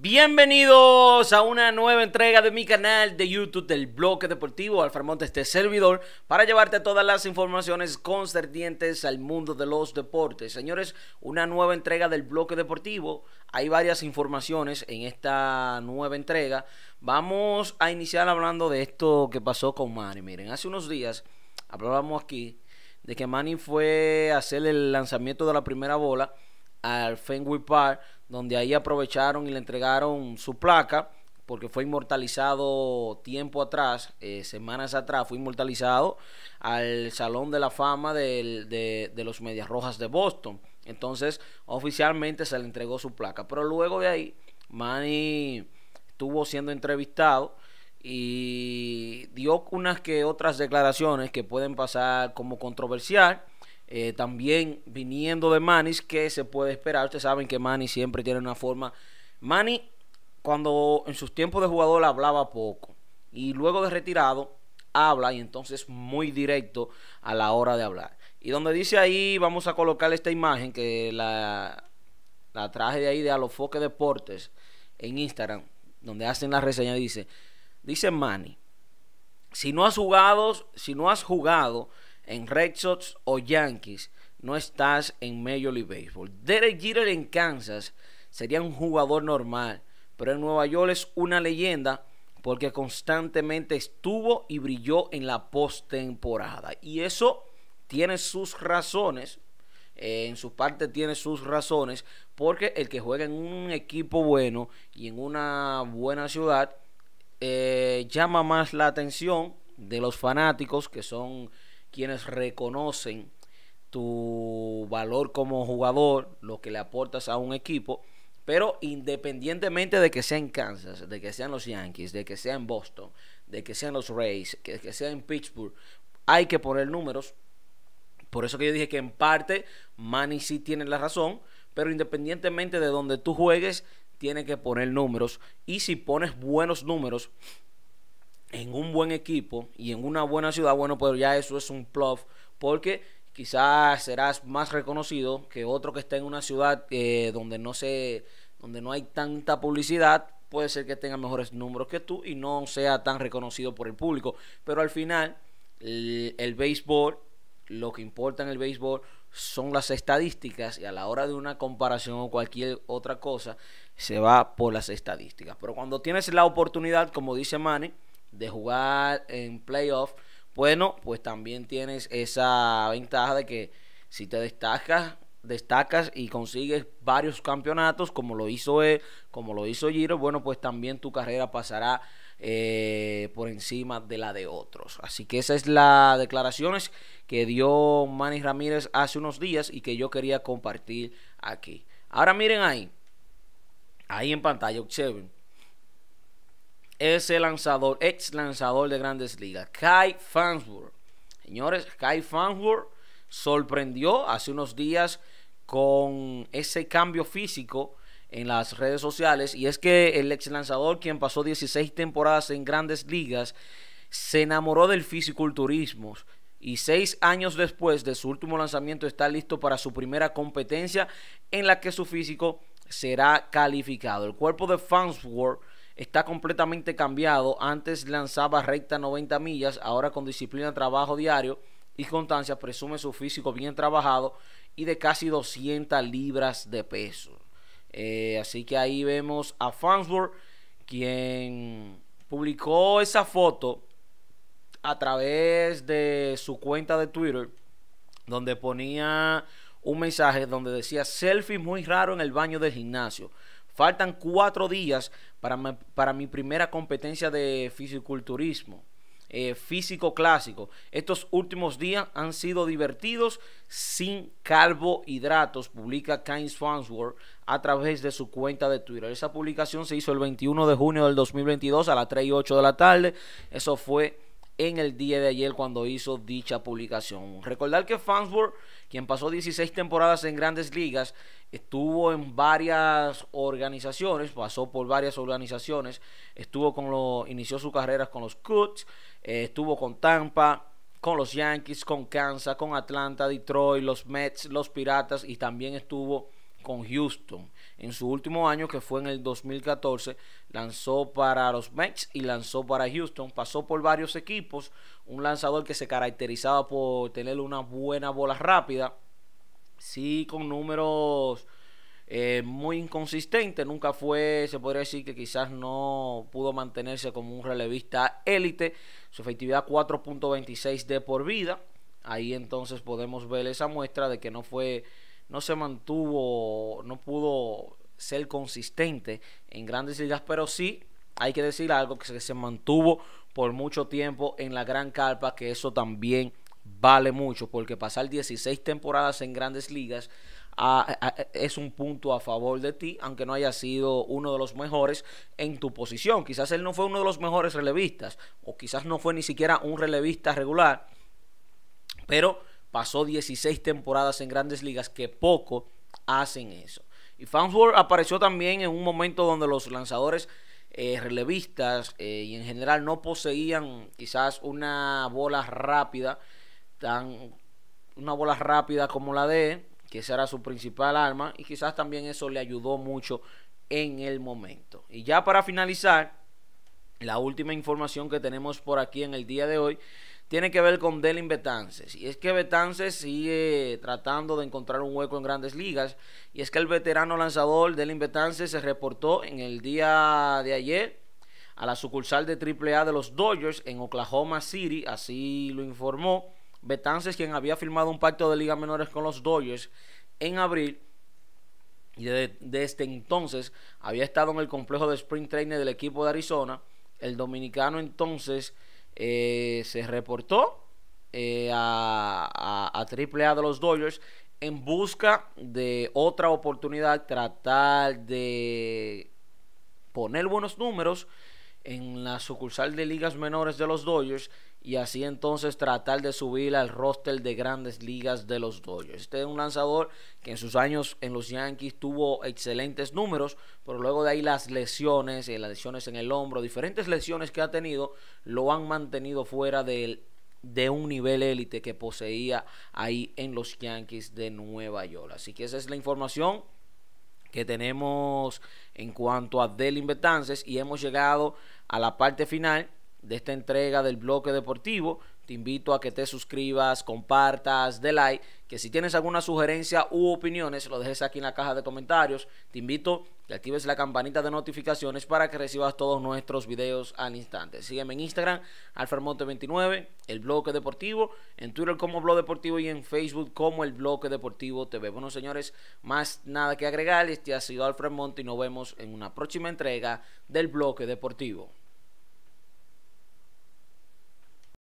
Bienvenidos a una nueva entrega de mi canal de YouTube del Bloque Deportivo Alfarmonte, este servidor, para llevarte todas las informaciones concernientes al mundo de los deportes. Señores, una nueva entrega del Bloque Deportivo. Hay varias informaciones en esta nueva entrega. Vamos a iniciar hablando de esto que pasó con Manny. Miren, hace unos días hablábamos aquí de que Manny fue a hacer el lanzamiento de la primera bola al Fenway Park donde ahí aprovecharon y le entregaron su placa, porque fue inmortalizado tiempo atrás, eh, semanas atrás, fue inmortalizado al Salón de la Fama de, de, los Medias Rojas de Boston. Entonces, oficialmente se le entregó su placa. Pero luego de ahí, Manny estuvo siendo entrevistado y dio unas que otras declaraciones que pueden pasar como controversial eh, también viniendo de Manis, Que se puede esperar? Ustedes saben que Manis siempre tiene una forma. Manny cuando en sus tiempos de jugador hablaba poco y luego de retirado habla y entonces muy directo a la hora de hablar. Y donde dice ahí, vamos a colocar esta imagen que la, traje de ahí de Alofoque Deportes en Instagram, donde hacen la reseña, dice, dice Manny, si no has jugado, si no has jugado en Red Sox o Yankees, no estás en Major League Baseball. Derek Jeter en Kansas sería un jugador normal, pero en Nueva York es una leyenda porque constantemente estuvo y brilló en la postemporada. Y eso tiene sus razones, eh, en su parte tiene sus razones, porque el que juega en un equipo bueno y en una buena ciudad eh, llama más la atención de los fanáticos que son quienes reconocen tu valor como jugador, lo que le aportas a un equipo, pero independientemente de que sea en Kansas, de que sean los Yankees, de que sea en Boston, de que sean los Rays, De que sea en Pittsburgh, hay que poner números. Por eso que yo dije que en parte Manny sí tiene la razón, pero independientemente de donde tú juegues, tiene que poner números. Y si pones buenos números, en un buen equipo y en una buena ciudad, bueno, pues ya eso es un plus, porque quizás serás más reconocido que otro que está en una ciudad eh, donde no se, donde no hay tanta publicidad, puede ser que tenga mejores números que tú y no sea tan reconocido por el público. Pero al final, el, béisbol, lo que importa en el béisbol son las estadísticas y a la hora de una comparación o cualquier otra cosa, se va por las estadísticas. Pero cuando tienes la oportunidad, como dice Manny, de jugar en playoff, bueno, pues también tienes esa ventaja de que si te destacas, destacas y consigues varios campeonatos, como lo hizo él, eh, como lo hizo Giro, bueno, pues también tu carrera pasará eh, por encima de la de otros. Así que esa es la declaraciones que dio Manny Ramírez hace unos días y que yo quería compartir aquí. Ahora miren ahí, ahí en pantalla, observen ese lanzador, ex lanzador de grandes ligas, Kai Fansworth. Señores, Kai Fansworth sorprendió hace unos días con ese cambio físico en las redes sociales. Y es que el ex lanzador, quien pasó 16 temporadas en grandes ligas, se enamoró del fisiculturismo. Y seis años después de su último lanzamiento está listo para su primera competencia en la que su físico será calificado. El cuerpo de Fansworth está completamente cambiado. Antes lanzaba recta 90 millas, ahora con disciplina, trabajo diario y constancia presume su físico bien trabajado y de casi 200 libras de peso. Eh, así que ahí vemos a Farnsworth... quien publicó esa foto a través de su cuenta de Twitter, donde ponía un mensaje donde decía selfie muy raro en el baño del gimnasio. Faltan cuatro días para, para mi primera competencia de fisiculturismo. Eh, físico clásico. Estos últimos días han sido divertidos sin carbohidratos, publica Kain Swansworth a través de su cuenta de Twitter. Esa publicación se hizo el 21 de junio del 2022 a las 3 y 8 de la tarde. Eso fue en el día de ayer cuando hizo dicha publicación. Recordar que Fansworth, quien pasó 16 temporadas en grandes ligas, estuvo en varias organizaciones, pasó por varias organizaciones, estuvo con los, inició su carrera con los Cubs, eh, estuvo con Tampa, con los Yankees, con Kansas, con Atlanta, Detroit, los Mets, los Piratas y también estuvo con Houston. En su último año, que fue en el 2014, lanzó para los Mets y lanzó para Houston. Pasó por varios equipos. Un lanzador que se caracterizaba por tener una buena bola rápida. Sí, con números eh, muy inconsistentes. Nunca fue, se podría decir que quizás no pudo mantenerse como un relevista élite. Su efectividad 4.26 de por vida. Ahí entonces podemos ver esa muestra de que no fue no se mantuvo, no pudo ser consistente en grandes ligas, pero sí hay que decir algo que se, mantuvo por mucho tiempo en la gran carpa, que eso también vale mucho, porque pasar 16 temporadas en grandes ligas es un punto a favor de ti, aunque no haya sido uno de los mejores en tu posición. Quizás él no fue uno de los mejores relevistas, o quizás no fue ni siquiera un relevista regular, pero pasó 16 temporadas en grandes ligas que poco hacen eso. Y Farnsworth apareció también en un momento donde los lanzadores eh, relevistas eh, y en general no poseían quizás una bola rápida, tan, una bola rápida como la de que esa era su principal arma y quizás también eso le ayudó mucho en el momento. Y ya para finalizar, la última información que tenemos por aquí en el día de hoy tiene que ver con Delin Betances. Y es que Betances sigue tratando de encontrar un hueco en grandes ligas. Y es que el veterano lanzador Delin Betances se reportó en el día de ayer a la sucursal de AAA de los Dodgers en Oklahoma City. Así lo informó Betances, quien había firmado un pacto de ligas menores con los Dodgers en abril. Y desde entonces había estado en el complejo de Spring Training del equipo de Arizona el dominicano entonces eh, se reportó eh, a, Triple a AAA de los Dodgers en busca de otra oportunidad, tratar de poner buenos números en la sucursal de ligas menores de los Dodgers y así entonces tratar de subir al roster de grandes ligas de los Dodgers. Este es un lanzador que en sus años en los Yankees tuvo excelentes números, pero luego de ahí las lesiones, eh, las lesiones en el hombro, diferentes lesiones que ha tenido, lo han mantenido fuera de un nivel élite que poseía ahí en los Yankees de Nueva York. Así que esa es la información que tenemos en cuanto a Del y hemos llegado a la parte final de esta entrega del bloque deportivo. Te invito a que te suscribas, compartas, de like, que si tienes alguna sugerencia u opiniones, lo dejes aquí en la caja de comentarios. Te invito que actives la campanita de notificaciones para que recibas todos nuestros videos al instante. Sígueme en Instagram, Monte 29 el bloque deportivo, en Twitter como blog deportivo y en Facebook como el bloque deportivo TV. Bueno, señores, más nada que agregar. Este ha sido Alfred Monte y nos vemos en una próxima entrega del bloque deportivo.